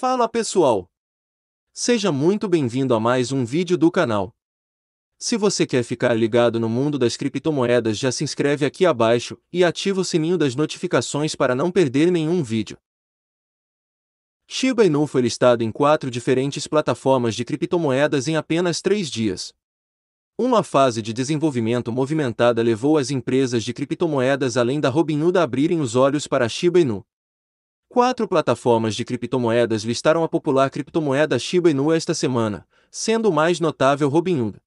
Fala pessoal! Seja muito bem-vindo a mais um vídeo do canal. Se você quer ficar ligado no mundo das criptomoedas já se inscreve aqui abaixo e ativa o sininho das notificações para não perder nenhum vídeo. Shiba Inu foi listado em quatro diferentes plataformas de criptomoedas em apenas três dias. Uma fase de desenvolvimento movimentada levou as empresas de criptomoedas além da Robinhood a abrirem os olhos para Shiba Inu. Quatro plataformas de criptomoedas listaram a popular criptomoeda Shiba Inu esta semana, sendo o mais notável Robinhood.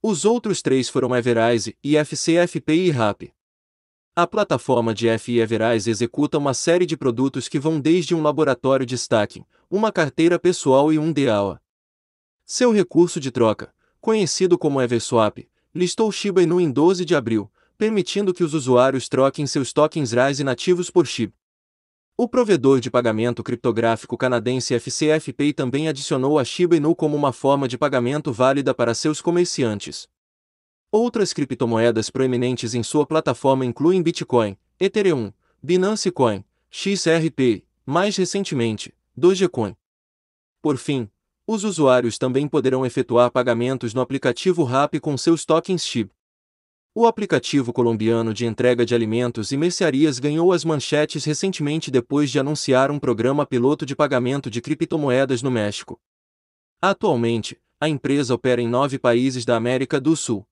Os outros três foram Everise, IFC, FP e RAP. A plataforma de FI Everize executa uma série de produtos que vão desde um laboratório de staking, uma carteira pessoal e um DAO. Seu recurso de troca, conhecido como Everswap, listou Shiba Inu em 12 de abril, permitindo que os usuários troquem seus tokens RISE nativos por Shiba. O provedor de pagamento criptográfico canadense FCF Pay também adicionou a Shiba Inu como uma forma de pagamento válida para seus comerciantes. Outras criptomoedas proeminentes em sua plataforma incluem Bitcoin, Ethereum, Binance Coin, XRP, mais recentemente, Dogecoin. Por fim, os usuários também poderão efetuar pagamentos no aplicativo RAP com seus tokens Shiba. O aplicativo colombiano de entrega de alimentos e mercearias ganhou as manchetes recentemente depois de anunciar um programa piloto de pagamento de criptomoedas no México. Atualmente, a empresa opera em nove países da América do Sul.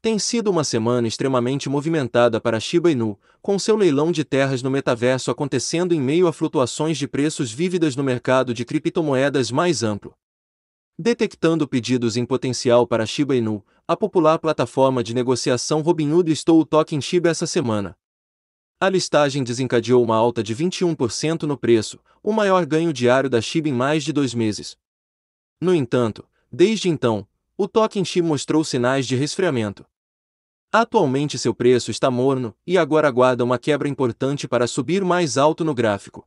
Tem sido uma semana extremamente movimentada para Shiba Inu, com seu leilão de terras no metaverso acontecendo em meio a flutuações de preços vívidas no mercado de criptomoedas mais amplo. Detectando pedidos em potencial para Shiba Inu, a popular plataforma de negociação Robinhood listou o token Shiba essa semana. A listagem desencadeou uma alta de 21% no preço, o maior ganho diário da Shiba em mais de dois meses. No entanto, desde então, o token Shiba mostrou sinais de resfriamento. Atualmente seu preço está morno e agora aguarda uma quebra importante para subir mais alto no gráfico.